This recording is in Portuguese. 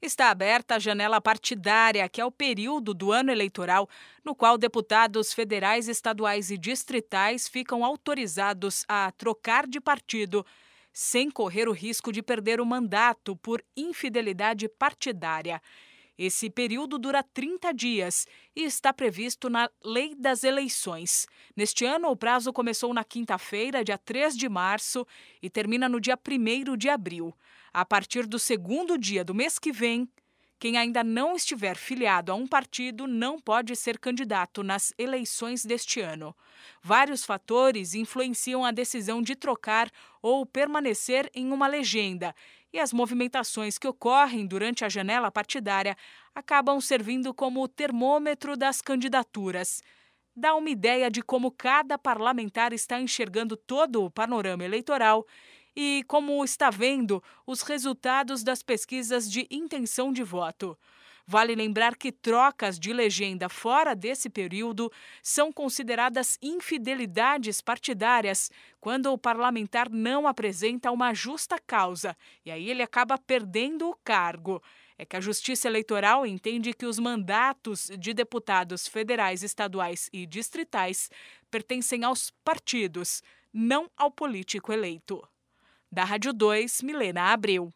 Está aberta a janela partidária, que é o período do ano eleitoral, no qual deputados federais, estaduais e distritais ficam autorizados a trocar de partido, sem correr o risco de perder o mandato por infidelidade partidária. Esse período dura 30 dias e está previsto na Lei das Eleições. Neste ano, o prazo começou na quinta-feira, dia 3 de março, e termina no dia 1 de abril. A partir do segundo dia do mês que vem, quem ainda não estiver filiado a um partido não pode ser candidato nas eleições deste ano. Vários fatores influenciam a decisão de trocar ou permanecer em uma legenda, e as movimentações que ocorrem durante a janela partidária acabam servindo como termômetro das candidaturas. Dá uma ideia de como cada parlamentar está enxergando todo o panorama eleitoral e como está vendo os resultados das pesquisas de intenção de voto. Vale lembrar que trocas de legenda fora desse período são consideradas infidelidades partidárias quando o parlamentar não apresenta uma justa causa e aí ele acaba perdendo o cargo. É que a Justiça Eleitoral entende que os mandatos de deputados federais, estaduais e distritais pertencem aos partidos, não ao político eleito. Da Rádio 2, Milena Abreu.